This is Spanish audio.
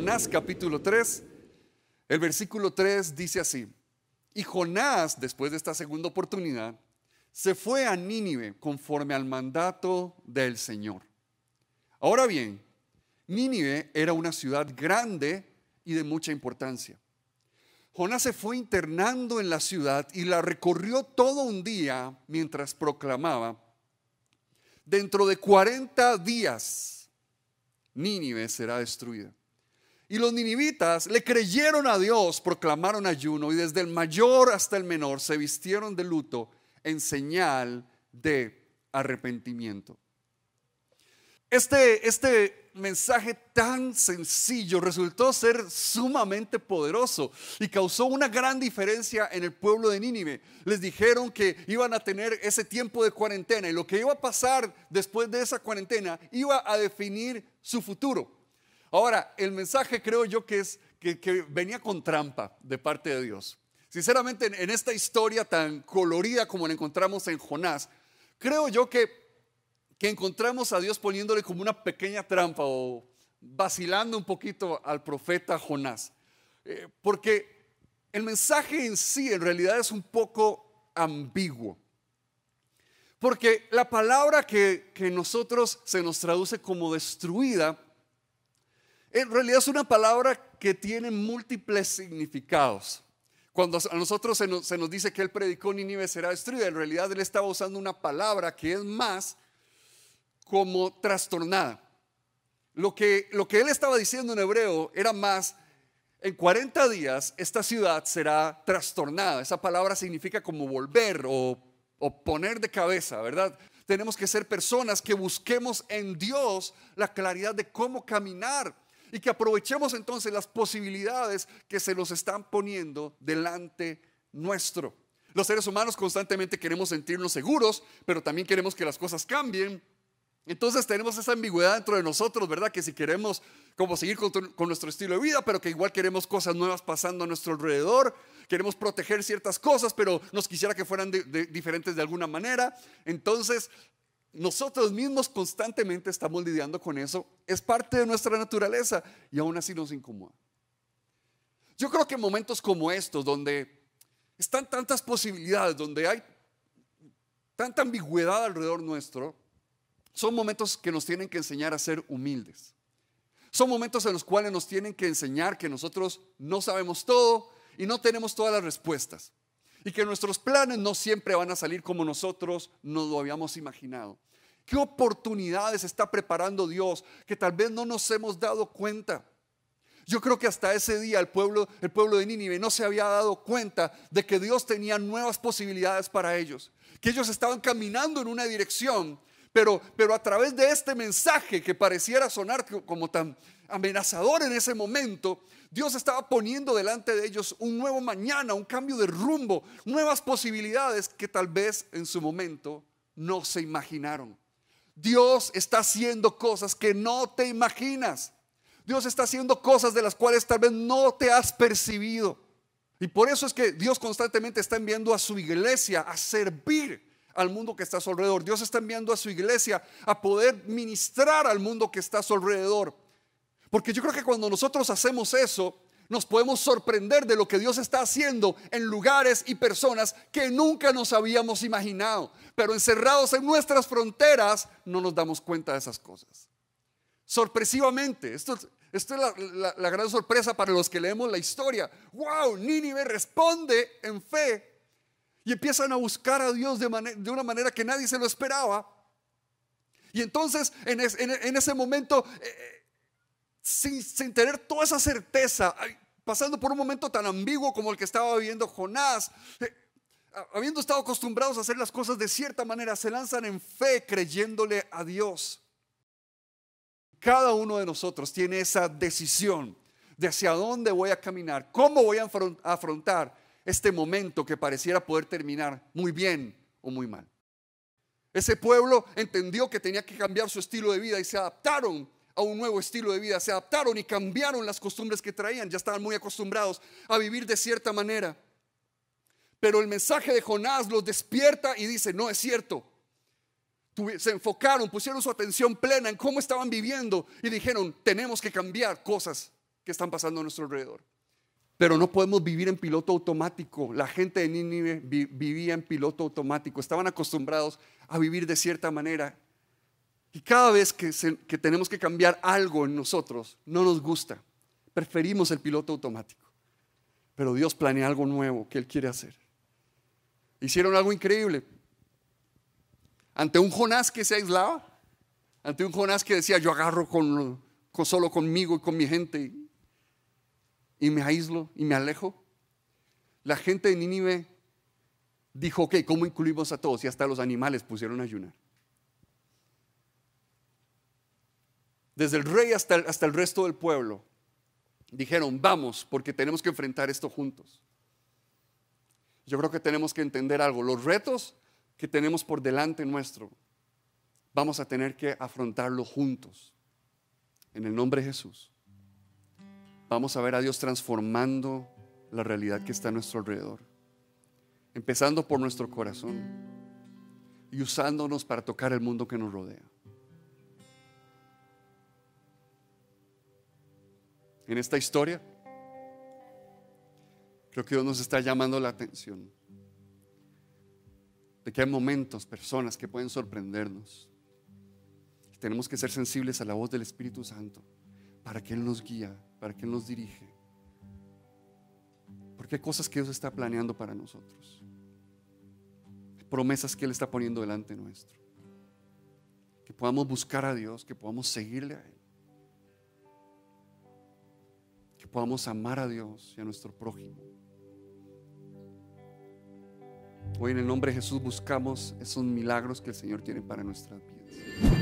Jonás capítulo 3, el versículo 3 dice así, y Jonás, después de esta segunda oportunidad, se fue a Nínive conforme al mandato del Señor. Ahora bien, Nínive era una ciudad grande y de mucha importancia. Jonás se fue internando en la ciudad y la recorrió todo un día mientras proclamaba, dentro de 40 días Nínive será destruida. Y los ninivitas le creyeron a Dios, proclamaron ayuno y desde el mayor hasta el menor se vistieron de luto en señal de arrepentimiento. Este, este mensaje tan sencillo resultó ser sumamente poderoso y causó una gran diferencia en el pueblo de Nínive. Les dijeron que iban a tener ese tiempo de cuarentena y lo que iba a pasar después de esa cuarentena iba a definir su futuro. Ahora, el mensaje creo yo que es que, venía con trampa de parte de Dios. Sinceramente, en, esta historia tan colorida como la encontramos en Jonás, creo yo que, encontramos a Dios poniéndole como una pequeña trampa o vacilando un poquito al profeta Jonás. Eh, porque el mensaje en sí en realidad es un poco ambiguo. Porque la palabra que, que nosotros se nos traduce como destruida en realidad es una palabra que tiene múltiples significados. Cuando a nosotros se nos, dice que él predicó Nínive será destruida, en realidad él estaba usando una palabra que es más como trastornada. Lo que, lo que él estaba diciendo en hebreo era más, en 40 días esta ciudad será trastornada. Esa palabra significa como volver o, o poner de cabeza, ¿verdad? Tenemos que ser personas que busquemos en Dios la claridad de cómo caminar y que aprovechemos entonces las posibilidades que se nos están poniendo delante nuestro. Los seres humanos constantemente queremos sentirnos seguros, pero también queremos que las cosas cambien. Entonces tenemos esa ambigüedad dentro de nosotros, ¿verdad? Que si queremos como seguir con, nuestro estilo de vida, pero que igual queremos cosas nuevas pasando a nuestro alrededor, queremos proteger ciertas cosas, pero nos quisiera que fueran diferentes de alguna manera. Entonces nosotros mismos constantemente estamos lidiando con eso. Es parte de nuestra naturaleza y aún así nos incomoda. Yo creo que momentos como estos, donde están tantas posibilidades, donde hay tanta ambigüedad alrededor nuestro, son momentos que nos tienen que enseñar a ser humildes. Son momentos en los cuales nos tienen que enseñar que nosotros no sabemos todo y no tenemos todas las respuestas y que nuestros planes no siempre van a salir como nosotros nos lo habíamos imaginado. ¿Qué oportunidades está preparando Dios que tal vez no nos hemos dado cuenta? Yo creo que hasta ese día el pueblo, el pueblo de Nínive no se había dado cuenta de que Dios tenía nuevas posibilidades para ellos, que ellos estaban caminando en una dirección pero, a través de este mensaje que pareciera sonar como tan amenazador en ese momento, Dios estaba poniendo delante de ellos un nuevo mañana, un cambio de rumbo, nuevas posibilidades que tal vez en su momento no se imaginaron. Dios está haciendo cosas que no te imaginas. Dios está haciendo cosas de las cuales tal vez no te has percibido. Y por eso es que Dios constantemente está enviando a su iglesia a servir al mundo que está a su alrededor. Dios está enviando a su iglesia a poder ministrar al mundo que está a su alrededor. Porque yo creo que cuando nosotros hacemos eso, nos podemos sorprender de lo que Dios está haciendo en lugares y personas que nunca nos habíamos imaginado. Pero encerrados en nuestras fronteras, no nos damos cuenta de esas cosas. Sorpresivamente, esto, es la, gran sorpresa para los que leemos la historia. ¡Wow! Nínive responde en fe y empiezan a buscar a Dios de, una manera que nadie se lo esperaba. Y entonces en, ese momento, eh, eh, sin, tener toda esa certeza, pasando por un momento tan ambiguo como el que estaba viviendo Jonás, eh, habiendo estado acostumbrados a hacer las cosas de cierta manera, se lanzan en fe creyéndole a Dios. Cada uno de nosotros tiene esa decisión de hacia dónde voy a caminar, cómo voy a afrontar este momento que pareciera poder terminar muy bien o muy mal. Ese pueblo entendió que tenía que cambiar su estilo de vida y se adaptaron a un nuevo estilo de vida, se adaptaron y cambiaron las costumbres que traían, ya estaban muy acostumbrados a vivir de cierta manera. Pero el mensaje de Jonás los despierta y dice, no es cierto. Se enfocaron, pusieron su atención plena en cómo estaban viviendo y dijeron, tenemos que cambiar cosas que están pasando a nuestro alrededor. Pero no podemos vivir en piloto automático. La gente de Nínive vivía en piloto automático. Estaban acostumbrados a vivir de cierta manera. Y cada vez que, tenemos que cambiar algo en nosotros, no nos gusta. Preferimos el piloto automático. Pero Dios planea algo nuevo que Él quiere hacer. Hicieron algo increíble. Ante un Jonás que se aislaba, ante un Jonás que decía, yo agarro con solo conmigo y con mi gente y me aíslo y me alejo. La gente de Nínive dijo, ok, ¿cómo incluimos a todos? Y hasta los animales pusieron a ayunar. Desde el rey hasta el, hasta el resto del pueblo dijeron, vamos, porque tenemos que enfrentar esto juntos. Yo creo que tenemos que entender algo. Los retos que tenemos por delante nuestro, vamos a tener que afrontarlos juntos. En el nombre de Jesús vamos a ver a Dios transformando la realidad que está a nuestro alrededor, empezando por nuestro corazón y usándonos para tocar el mundo que nos rodea. En esta historia, creo que Dios nos está llamando la atención de que hay momentos, personas que pueden sorprendernos. Tenemos que ser sensibles a la voz del Espíritu Santo para que Él nos guíe para que nos dirige. Porque hay cosas que Dios está planeando para nosotros. Promesas que Él está poniendo delante nuestro. Que podamos buscar a Dios, que podamos seguirle a Él. Que podamos amar a Dios y a nuestro prójimo. Hoy en el nombre de Jesús buscamos esos milagros que el Señor tiene para nuestras vidas.